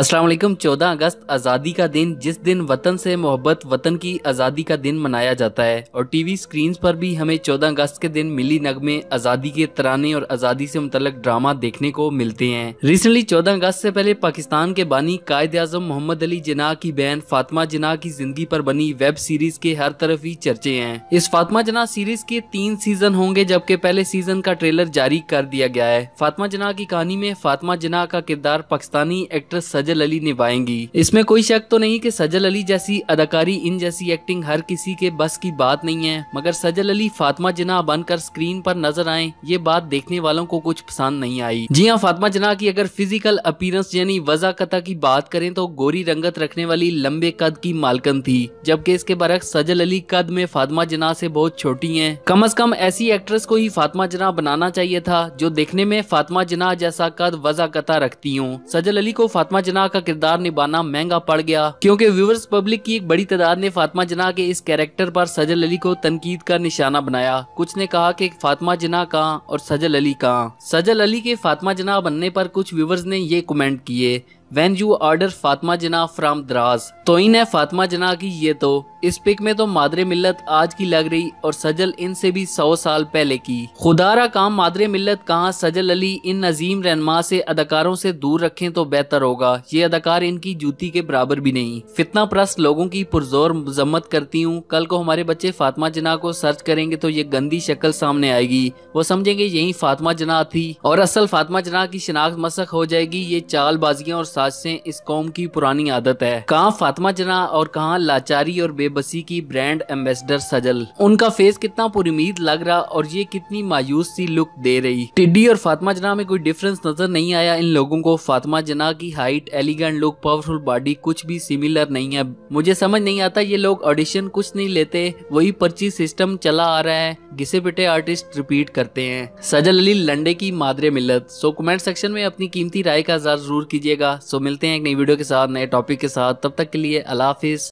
असलम चौदह अगस्त आज़ादी का दिन जिस दिन वतन से मोहब्बत वतन की आज़ादी का दिन मनाया जाता है और टीवी स्क्रीन्स पर भी हमें 14 अगस्त के दिन मिली नगमे आज़ादी के तराने और आज़ादी से मुतलक ड्रामा देखने को मिलते हैं रिसेंटली 14 अगस्त से पहले पाकिस्तान के बानी कायद अजम मोहम्मद अली जिनाह की बहन फातिमा जना की जिंदगी पर बनी वेब सीरीज के हर तरफ ही चर्चे हैं इस फातिमा जना सीरीज के तीन सीजन होंगे जबकि पहले सीजन का ट्रेलर जारी कर दिया गया है फातिमा जना की कहानी में फातिमा जना का किरदार पाकिस्तानी एक्ट्रेस सजल अली निभाएंगी इसमें कोई शक तो नहीं कि सजल अली जैसी अदाकारी इन जैसी एक्टिंग हर किसी के बस की बात नहीं है मगर सजल अली फातिमा जना बनकर स्क्रीन पर नजर आए ये बात देखने वालों को कुछ पसंद नहीं आई जी हाँ फातिमा जना की अगर फिजिकल अपीरेंस यानी वजाकता की बात करें तो गोरी रंगत रखने वाली लंबे कद की मालकन थी जबकि इसके बरक सजल अली कद में फातिमा जिना से बहुत छोटी है कम अज कम ऐसी एक्ट्रेस को ही फातिमा जना बनाना चाहिए था जो देखने में फातिमा जना जैसा कद वजाकता रखती हूँ सजल अली को फातिमा जना का किरदार निभाना महंगा पड़ गया क्योंकि व्यूवर्स पब्लिक की एक बड़ी तादाद ने फातिमा जना के इस कैरेक्टर पर सजल अली को तनकीद का निशाना बनाया कुछ ने कहा कि फातिमा जना कहाँ और सजल अली कहाँ सजल अली के फातिमा जना बनने पर कुछ व्यूवर्स ने ये कमेंट किए वेन यू ऑर्डर फातिमा जना फ्राम द्रास इन है फातिमा जना की ये तो इस पिक में तो मादरे मिल्लत आज की लग रही और सजल इनसे भी सौ साल पहले की खुदारा काम मादरे मिल्लत कहाँ सजल अली इन नजीम रहनमा से अदाकारों से दूर रखें तो बेहतर होगा ये अदाकार इनकी जूती के बराबर भी नहीं फितना प्रस्त लोगों की पुरजोर मजम्मत करती हूँ कल को हमारे बच्चे फातिमा जना को सर्च करेंगे तो ये गंदी शक्ल सामने आएगी वो समझेंगे यही फातिमा जना थी और असल फातिमा जना की शिनाख्त मशक हो जाएगी ये चालबाजियाँ और से इस कौम की पुरानी आदत है कहाँ फातिमा जना और कहाँ लाचारी और बेबसी की ब्रांड एम्बेसडर सजल उनका फेस कितना पुरीद लग रहा और ये कितनी मायूस सी लुक दे रही टिड्डी और फातिमा जना में कोई डिफरेंस नजर नहीं आया इन लोगों को फातिमा जना की height elegant look powerful body कुछ भी सिमिलर नहीं है मुझे समझ नहीं आता ये लोग ऑडिशन कुछ नहीं लेते वही पर्ची सिस्टम चला आ रहा है घिसे पिटे आर्टिस्ट रिपीट करते हैं सजल अली लंडे की मादरे मिलत सो कमेंट सेक्शन में अपनी कीमती राय का जरूर कीजिएगा सो मिलते हैं एक नई वीडियो के साथ नए टॉपिक के साथ तब तक के लिए अलाफिज